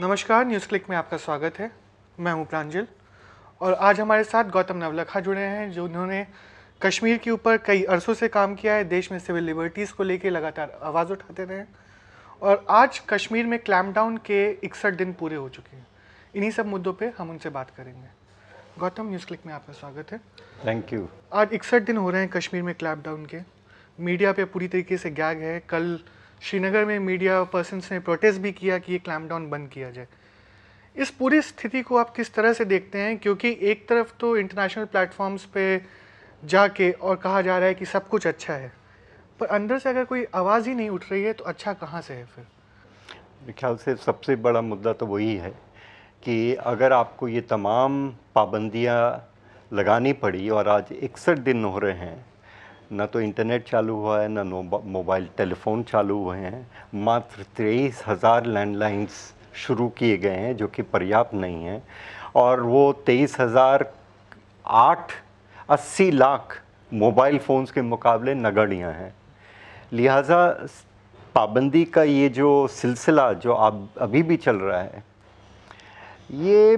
नमस्कार news click में आपका स्वागत है मैं हूं प्रांजल और आज हमारे साथ गौतम नवलखा जुड़े हैं जो उन्होंने कश्मीर के ऊपर कई अरसों से काम किया है देश में सिविल लिबर्टीज़ को लेकर लगातार आवाज़ उठाते रहे और आज कश्मीर में डाउन के इकसठ दिन पूरे हो चुके हैं इन्हीं सब मुद्दों पर हम उनसे बात करेंगे गौतम न्यूज़ क्लिक में आपका स्वागत है थैंक यू आज इकसठ दिन हो रहे हैं कश्मीर में क्लैपडाउन के मीडिया पे पूरी तरीके से गैग है कल श्रीनगर में मीडिया पर्सन ने प्रोटेस्ट भी किया कि ये क्लैमडाउन बंद किया जाए इस पूरी स्थिति को आप किस तरह से देखते हैं क्योंकि एक तरफ तो इंटरनेशनल प्लेटफॉर्म्स पे जाके और कहा जा रहा है कि सब कुछ अच्छा है पर अंदर से अगर कोई आवाज़ ही नहीं उठ रही है तो अच्छा कहाँ से है फिर मेरे ख्याल से सबसे बड़ा मुद्दा तो वही है कि अगर आपको ये तमाम पाबंदियाँ लगानी पड़ी और आज इकसठ दिन हो रहे हैं ना तो इंटरनेट चालू हुआ है ना मोबाइल टेलीफोन चालू हुए हैं मात्र तेईस हज़ार लैंडलाइंस शुरू किए गए हैं जो कि पर्याप्त नहीं है और वो तेईस हज़ार आठ अस्सी लाख मोबाइल फ़ोन्स के मुकाबले नगड़ियाँ हैं लिहाजा पाबंदी का ये जो सिलसिला जो अब अभी भी चल रहा है ये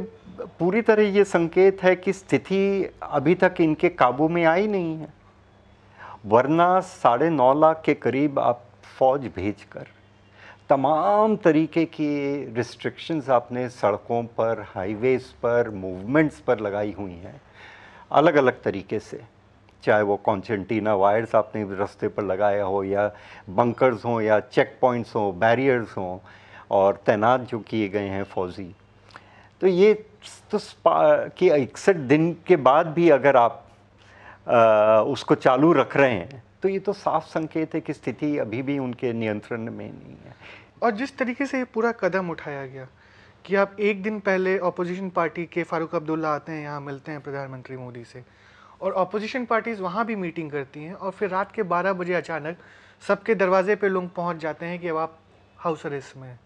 पूरी तरह ये संकेत है कि स्थिति अभी तक इनके काबू में आई नहीं है वरना साढ़े नौ लाख के करीब आप फौज भेजकर तमाम तरीके की रिस्ट्रिक्शंस आपने सड़कों पर हाईवेज़ पर मूवमेंट्स पर लगाई हुई हैं अलग अलग तरीके से चाहे वो कॉन्सेंटीना वायर्स आपने रास्ते पर लगाया हो या बंकर्स हों या चेक पॉइंट्स हों बैरियर्स हों और तैनात जो किए गए हैं फौजी तो ये तो कि इकसठ दिन के बाद भी अगर आप उसको चालू रख रहे हैं तो ये तो साफ संकेत है कि स्थिति अभी भी उनके नियंत्रण में नहीं है और जिस तरीके से ये पूरा कदम उठाया गया कि आप एक दिन पहले अपोजिशन पार्टी के फारूक अब्दुल्ला आते हैं यहाँ मिलते हैं प्रधानमंत्री मोदी से और अपोजिशन पार्टीज़ वहाँ भी मीटिंग करती हैं और फिर रात के 12 बजे अचानक सबके दरवाजे पे लोग पहुँच जाते हैं कि अब आप हाउस अरेस्ट में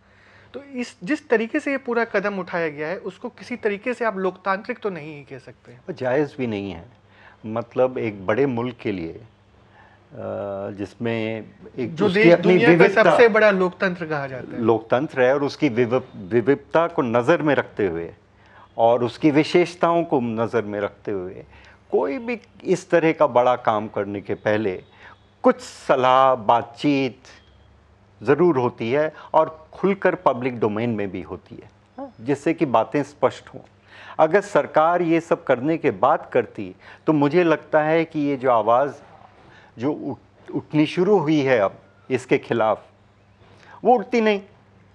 तो इस जिस तरीके से ये पूरा कदम उठाया गया है उसको किसी तरीके से आप लोकतांत्रिक तो नहीं कह सकते जायज़ भी नहीं है मतलब एक बड़े मुल्क के लिए जिसमें एक जो अपनी विविधता सबसे बड़ा लोकतंत्र कहा जाता है लोकतंत्र है और उसकी विविधता को नज़र में रखते हुए और उसकी विशेषताओं को नज़र में रखते हुए कोई भी इस तरह का बड़ा काम करने के पहले कुछ सलाह बातचीत ज़रूर होती है और खुलकर पब्लिक डोमेन में भी होती है हाँ। जिससे कि बातें स्पष्ट हों अगर सरकार ये सब करने के बाद करती तो मुझे लगता है कि ये जो आवाज़ जो उठ उठनी शुरू हुई है अब इसके खिलाफ वो उठती नहीं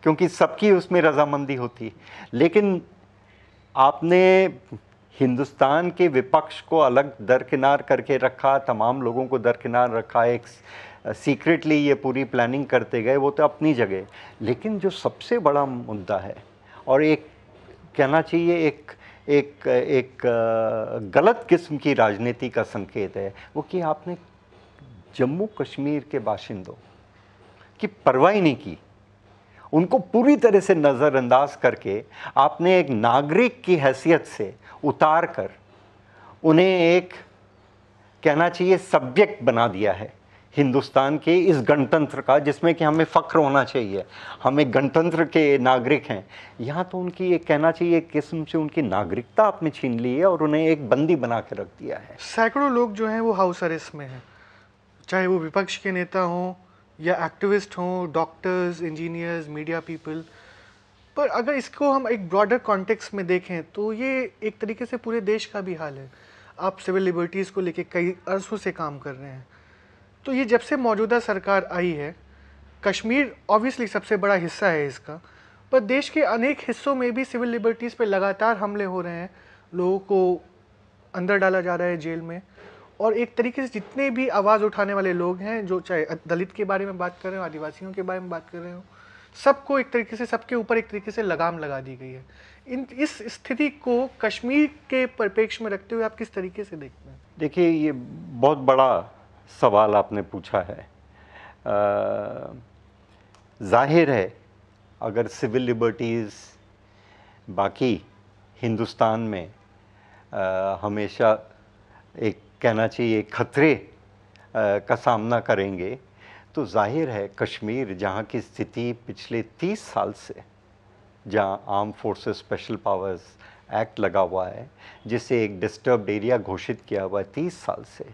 क्योंकि सबकी उसमें रजामंदी होती लेकिन आपने हिंदुस्तान के विपक्ष को अलग दरकिनार करके रखा तमाम लोगों को दरकिनार रखा एक सीक्रेटली ये पूरी प्लानिंग करते गए वो तो अपनी जगह लेकिन जो सबसे बड़ा मुद्दा है और एक कहना चाहिए एक एक एक गलत किस्म की राजनीति का संकेत है वो कि आपने जम्मू कश्मीर के बाशिंदों की परवाह ही नहीं की उनको पूरी तरह से नज़रअंदाज करके आपने एक नागरिक की हैसियत से उतार कर उन्हें एक कहना चाहिए सब्जेक्ट बना दिया है हिंदुस्तान के इस गणतंत्र का जिसमें कि हमें फ़ख्र होना चाहिए हम एक गणतंत्र के नागरिक हैं यहाँ तो उनकी ये कहना चाहिए एक किस्म से उनकी नागरिकता आपने छीन ली है और उन्हें एक बंदी बना के रख दिया है सैकड़ों लोग जो हैं वो हाउस अरेस्ट में हैं चाहे वो विपक्ष के नेता हों या एक्टिविस्ट हों डॉक्टर्स इंजीनियर्स मीडिया पीपल पर अगर इसको हम एक ब्रॉडर कॉन्टेक्स्ट में देखें तो ये एक तरीके से पूरे देश का भी हाल है आप सिविल लिबर्टीज़ को लेके कई अरसों से काम कर रहे हैं तो ये जब से मौजूदा सरकार आई है कश्मीर ऑब्वियसली सबसे बड़ा हिस्सा है इसका पर देश के अनेक हिस्सों में भी सिविल लिबर्टीज़ पे लगातार हमले हो रहे हैं लोगों को अंदर डाला जा रहा है जेल में और एक तरीके से जितने भी आवाज़ उठाने वाले लोग हैं जो चाहे दलित के बारे में बात कर रहे हो आदिवासियों के बारे में बात कर रहे हो सबको एक तरीके से सबके ऊपर एक तरीके से लगाम लगा दी गई है इन इस स्थिति को कश्मीर के परिप्रेक्ष्य में रखते हुए आप किस तरीके से देखते हैं देखिए ये बहुत बड़ा सवाल आपने पूछा है जाहिर है अगर सिविल लिबर्टीज़ बाकी हिंदुस्तान में आ, हमेशा एक कहना चाहिए खतरे का सामना करेंगे तो जाहिर है कश्मीर जहाँ की स्थिति पिछले 30 साल से जहाँ arm forces special powers act लगा हुआ है जिसे एक डिस्टर्ब एरिया घोषित किया हुआ है तीस साल से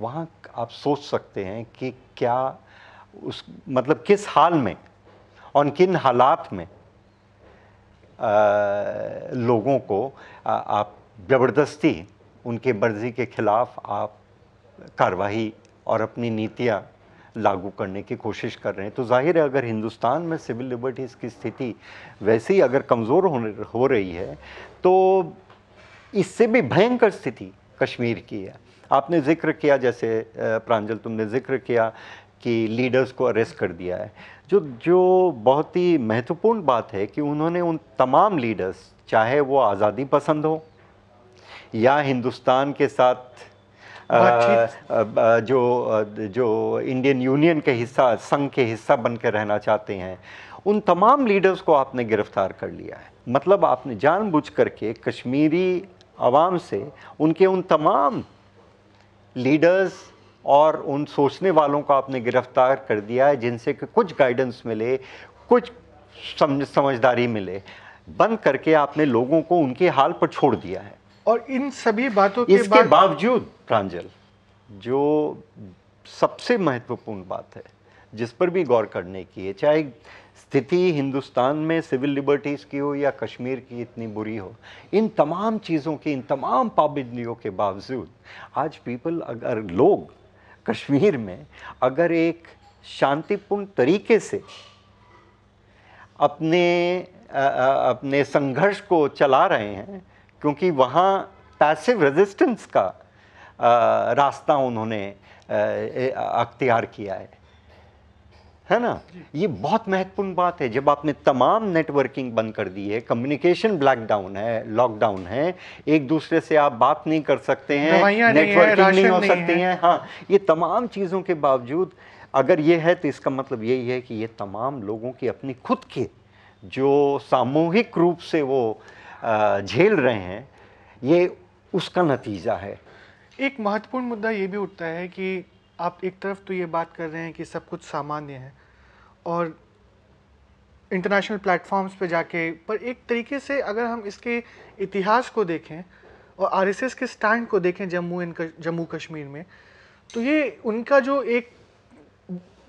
वहाँ आप सोच सकते हैं कि क्या उस मतलब किस हाल में और किन हालात में आ, लोगों को आ, आप ज़बरदस्ती उनके मर्ज़ी के ख़िलाफ़ आप कार्रवाई और अपनी नीतियाँ लागू करने की कोशिश कर रहे हैं तो जाहिर है अगर हिंदुस्तान में सिविल लिबर्टीज़ की स्थिति वैसे ही अगर कमज़ोर होने हो रही है तो इससे भी भयंकर स्थिति कश्मीर की है आपने जिक्र किया जैसे प्रांजल तुमने जिक्र किया कि लीडर्स को अरेस्ट कर दिया है जो जो बहुत ही महत्वपूर्ण बात है कि उन्होंने उन तमाम लीडर्स चाहे वो आज़ादी पसंद हो या हिंदुस्तान के साथ जो जो इंडियन यूनियन के हिस्सा संघ के हिस्सा बनकर रहना चाहते हैं उन तमाम लीडर्स को आपने गिरफ्तार कर लिया है मतलब आपने जानबूझ करके कश्मीरी आवाम से उनके उन तमाम लीडर्स और उन सोचने वालों को आपने गिरफ्तार कर दिया है जिनसे कुछ गाइडेंस मिले कुछ समझ समझदारी मिले बंद करके आपने लोगों को उनके हाल पर छोड़ दिया है और इन सभी बातों के इसके बावजूद प्रांजल जो सबसे महत्वपूर्ण बात है जिस पर भी गौर करने की है चाहे स्थिति हिंदुस्तान में सिविल लिबर्टीज़ की हो या कश्मीर की इतनी बुरी हो इन तमाम चीज़ों की इन तमाम पाबंदियों के बावजूद आज पीपल अगर लोग कश्मीर में अगर एक शांतिपूर्ण तरीके से अपने आ, आ, अपने संघर्ष को चला रहे हैं क्योंकि वहाँ पैसिव रेजिस्टेंस का आ, रास्ता उन्होंने अख्तियार किया है है ना ये बहुत महत्वपूर्ण बात है जब आपने तमाम नेटवर्किंग बंद कर दी है कम्युनिकेशन ब्लैकडाउन है लॉकडाउन है एक दूसरे से आप बात नहीं कर सकते हैं नेटवर्किंग नहीं, है, नहीं हो नहीं सकती है।, है हाँ ये तमाम चीज़ों के बावजूद अगर ये है तो इसका मतलब यही है कि ये तमाम लोगों की अपनी खुद के जो सामूहिक रूप से वो झेल रहे हैं ये उसका नतीजा है एक महत्वपूर्ण मुद्दा ये भी उठता है कि आप एक तरफ तो ये बात कर रहे हैं कि सब कुछ सामान्य है और इंटरनेशनल प्लेटफॉर्म्स पे जाके पर एक तरीके से अगर हम इसके इतिहास को देखें और आरएसएस के स्टैंड को देखें जम्मू जम्मू कश्मीर में तो ये उनका जो एक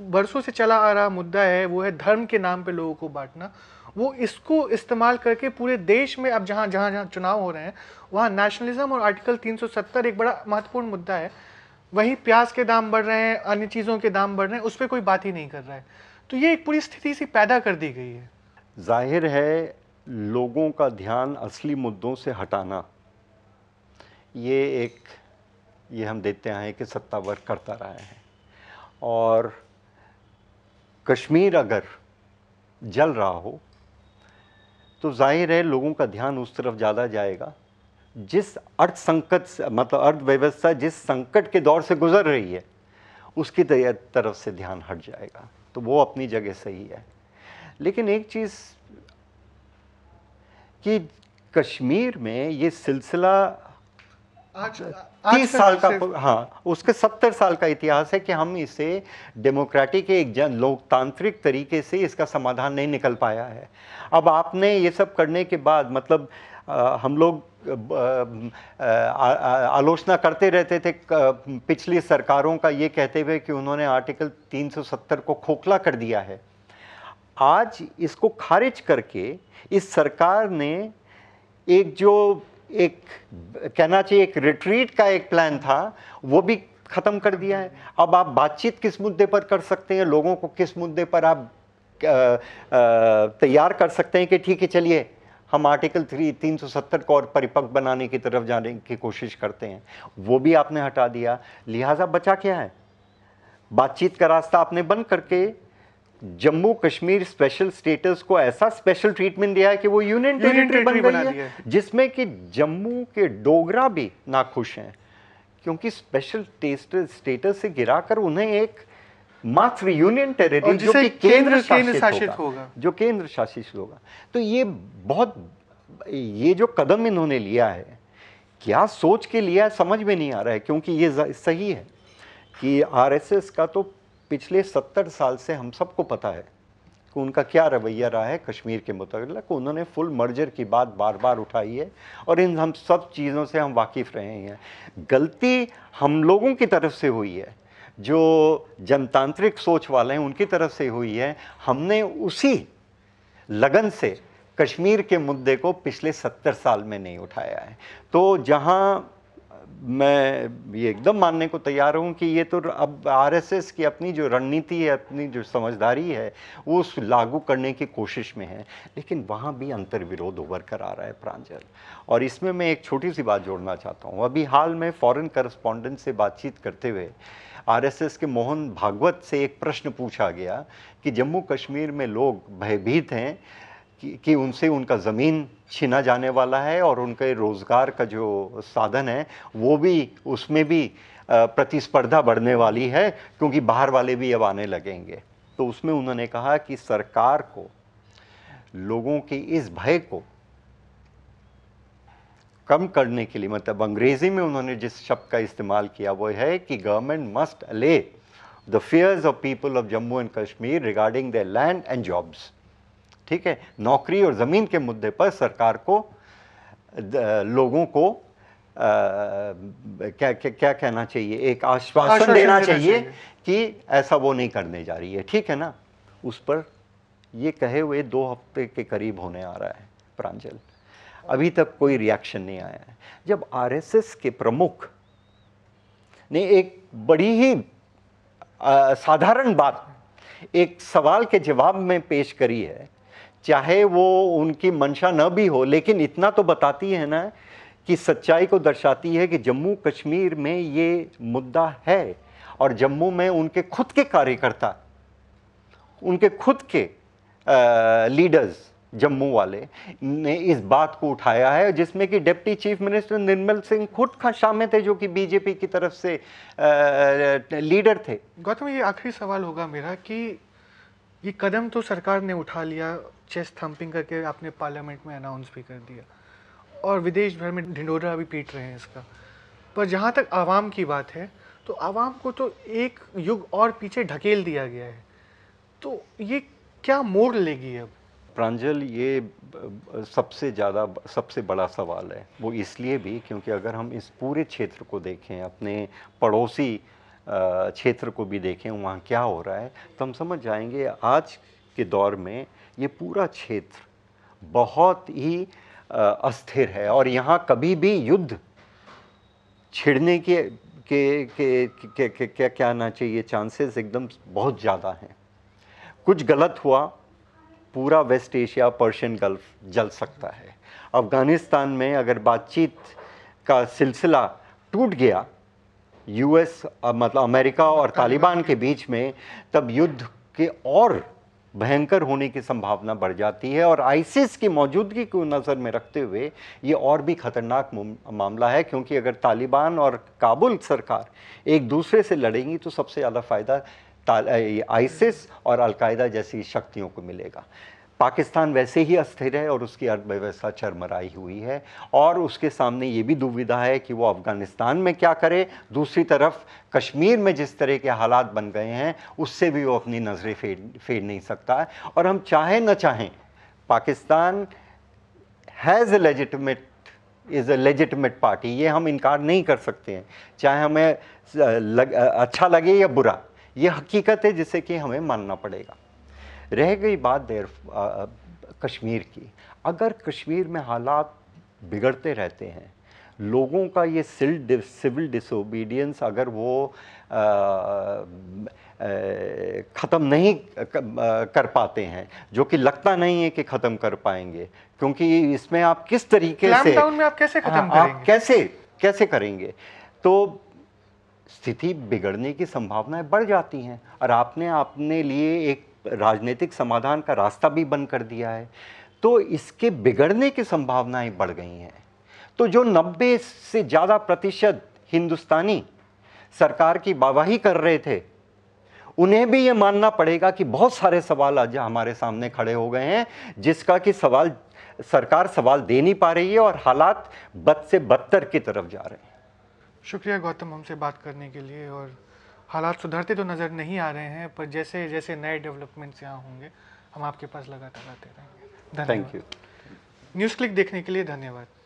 बरसों से चला आ रहा मुद्दा है वो है धर्म के नाम पे लोगों को बांटना वो इसको इस्तेमाल करके पूरे देश में अब जहाँ जहाँ जहाँ चुनाव हो रहे हैं वहाँ नेशनलिज्म और आर्टिकल 370 एक बड़ा महत्वपूर्ण मुद्दा है वहीं प्याज के दाम बढ़ रहे हैं अन्य चीज़ों के दाम बढ़ रहे हैं उस पर कोई बात ही नहीं कर रहा है तो ये एक पूरी स्थिति सी पैदा कर दी गई है जाहिर है लोगों का ध्यान असली मुद्दों से हटाना ये एक ये हम देखते आए हैं कि सत्ता वर्ग करता रहा है और कश्मीर अगर जल रहा हो तो जाहिर है लोगों का ध्यान उस तरफ ज़्यादा जाएगा जिस अर्थ संकट मतलब अर्थव्यवस्था जिस संकट के दौर से गुजर रही है उसकी तरफ से ध्यान हट जाएगा तो वो अपनी जगह सही है लेकिन एक चीज़ कि कश्मीर में ये सिलसिला अच्छा, तीस साल का हाँ उसके सत्तर साल का इतिहास है कि हम इसे डेमोक्रेटिक एक जन लोकतांत्रिक तरीके से इसका समाधान नहीं निकल पाया है अब आपने ये सब करने के बाद मतलब आ, हम लोग आलोचना करते रहते थे पिछली सरकारों का ये कहते हुए कि उन्होंने आर्टिकल 370 को खोखला कर दिया है आज इसको खारिज करके इस सरकार ने एक जो एक कहना चाहिए एक रिट्रीट का एक प्लान था वो भी ख़त्म कर दिया है अब आप बातचीत किस मुद्दे पर कर सकते हैं लोगों को किस मुद्दे पर आप तैयार कर सकते हैं कि ठीक है चलिए हम आर्टिकल थ्री तीन सौ सत्तर को और परिपक्व बनाने की तरफ जाने की कोशिश करते हैं वो भी आपने हटा दिया लिहाजा बचा क्या है बातचीत का रास्ता आपने बंद करके जम्मू कश्मीर स्पेशल स्टेटस को ऐसा स्पेशल ट्रीटमेंट दिया है कि वो यूनियन टेरिटरी बन गई है, है। जिसमें कि जम्मू के डोगरा भी नाखुश हैं क्योंकि स्पेशल स्टेटस से गिराकर उन्हें एक मात्र यूनियन टेरिटरी जो कि केंद्र शासित होगा, होगा जो केंद्र शासित होगा तो ये बहुत ये जो कदम इन्होंने लिया है क्या सोच के लिया है समझ में नहीं आ रहा है क्योंकि ये सही है कि आरएसएस का तो पिछले सत्तर साल से हम सबको पता है कि उनका क्या रवैया रहा है कश्मीर के मुतलक उन्होंने फुल मर्जर की बात बार बार उठाई है और इन हम सब चीज़ों से हम वाकिफ़ रहे हैं गलती हम लोगों की तरफ से हुई है जो जनतांत्रिक सोच वाले हैं उनकी तरफ से हुई है हमने उसी लगन से कश्मीर के मुद्दे को पिछले सत्तर साल में नहीं उठाया है तो जहाँ मैं ये एकदम मानने को तैयार हूँ कि ये तो अब आरएसएस की अपनी जो रणनीति है अपनी जो समझदारी है वो उस लागू करने की कोशिश में है लेकिन वहाँ भी अंतर्विरोध उभर कर आ रहा है प्रांजल और इसमें मैं एक छोटी सी बात जोड़ना चाहता हूँ अभी हाल में फॉरेन करस्पॉन्डेंट से बातचीत करते हुए आरएसएस के मोहन भागवत से एक प्रश्न पूछा गया कि जम्मू कश्मीर में लोग भयभीत हैं कि, उनसे उनका ज़मीन छीना जाने वाला है और उनके रोज़गार का जो साधन है वो भी उसमें भी प्रतिस्पर्धा बढ़ने वाली है क्योंकि बाहर वाले भी अब आने लगेंगे तो उसमें उन्होंने कहा कि सरकार को लोगों के इस भय को कम करने के लिए मतलब अंग्रेज़ी में उन्होंने जिस शब्द का इस्तेमाल किया वो है कि government must allay the fears of people of Jammu and Kashmir regarding the land and jobs ठीक है नौकरी और ज़मीन के मुद्दे पर सरकार को लोगों को आ, क्या, क्या क्या कहना चाहिए एक आश्वासन देना चाहिए कि ऐसा वो नहीं करने जा रही है ठीक है ना उस पर ये कहे हुए दो हफ्ते के करीब होने आ रहा है प्रांजल अभी तक कोई रिएक्शन नहीं आया है जब आरएसएस के प्रमुख ने एक बड़ी ही साधारण बात एक सवाल के जवाब में पेश करी है चाहे वो उनकी मंशा न भी हो लेकिन इतना तो बताती है ना कि सच्चाई को दर्शाती है कि जम्मू कश्मीर में ये मुद्दा है और जम्मू में उनके खुद के कार्यकर्ता उनके खुद के आ, लीडर्स जम्मू वाले ने इस बात को उठाया है जिसमें कि deputy chief minister Nirmal Singh खुद का शामिल थे जो कि बीजेपी की तरफ से आ, लीडर थे गौतम ये आखिरी सवाल होगा मेरा कि ये कदम तो सरकार ने उठा लिया चेस्ट थम्पिंग करके आपने पार्लियामेंट में अनाउंस भी कर दिया और विदेश भर में ढिंडोरा भी पीट रहे हैं इसका पर जहाँ तक आवाम की बात है तो आवाम को तो एक युग और पीछे ढकेल दिया गया है तो ये क्या मोड़ लेगी अब प्रांजल ये सबसे ज़्यादा सबसे बड़ा सवाल है वो इसलिए भी क्योंकि अगर हम इस पूरे क्षेत्र को देखें अपने पड़ोसी क्षेत्र को भी देखें वहाँ क्या हो रहा है तो हम समझ जाएंगे आज के दौर में ये पूरा क्षेत्र बहुत ही अस्थिर है और यहाँ कभी भी युद्ध छिड़ने के के के, के, के, के क्या क्या आना चाहिए चांसेस एकदम बहुत ज़्यादा हैं कुछ गलत हुआ पूरा वेस्ट एशिया पर्शियन गल्फ जल सकता है अफ़गानिस्तान में अगर बातचीत का सिलसिला टूट गया यूएस मतलब अमेरिका और तालिबान के बीच में तब युद्ध के और भयंकर होने की संभावना बढ़ जाती है और आइसिस की मौजूदगी को नज़र में रखते हुए ये और भी खतरनाक मामला है क्योंकि अगर तालिबान और काबुल सरकार एक दूसरे से लड़ेंगी तो सबसे ज़्यादा फ़ायदा आइसिस और अलकायदा जैसी शक्तियों को मिलेगा पाकिस्तान वैसे ही अस्थिर है और उसकी अर्थव्यवस्था चरमराई हुई है और उसके सामने ये भी दुविधा है कि वो अफ़गानिस्तान में क्या करे दूसरी तरफ कश्मीर में जिस तरह के हालात बन गए हैं उससे भी वो अपनी नज़रें फेर फेर नहीं सकता है और हम चाहें ना चाहें Pakistan has legitimate is a legitimate party ये हम इनकार नहीं कर सकते हैं चाहे हमें लग, अच्छा लगे या बुरा ये हकीकत है जिसे कि हमें मानना पड़ेगा रह गई बात देर कश्मीर की अगर कश्मीर में हालात बिगड़ते रहते हैं लोगों का ये सिल सिविल डिसोबीडियंस अगर वो ख़त्म नहीं कर पाते हैं जो कि लगता नहीं है कि ख़त्म कर पाएंगे क्योंकि इसमें आप किस तरीके से में आप कैसे खत्म हाँ, करेंगे? आप कैसे कैसे करेंगे तो स्थिति बिगड़ने की संभावनाएं बढ़ जाती हैं और आपने अपने लिए एक राजनीतिक समाधान का रास्ता भी बंद कर दिया है तो इसके बिगड़ने की संभावनाएं बढ़ गई हैं तो जो 90 से ज़्यादा प्रतिशत हिंदुस्तानी सरकार की वाहवाही कर रहे थे उन्हें भी ये मानना पड़ेगा कि बहुत सारे सवाल आज हमारे सामने खड़े हो गए हैं जिसका कि सवाल सरकार सवाल दे नहीं पा रही है और हालात बद से बदतर की तरफ जा रहे हैं शुक्रिया गौतम हमसे बात करने के लिए और हालात सुधरते तो नज़र नहीं आ रहे हैं पर जैसे जैसे नए डेवलपमेंट्स यहाँ होंगे हम आपके पास लगातार आते रहेंगे थैंक यू न्यूज़ क्लिक देखने के लिए धन्यवाद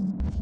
Thank you.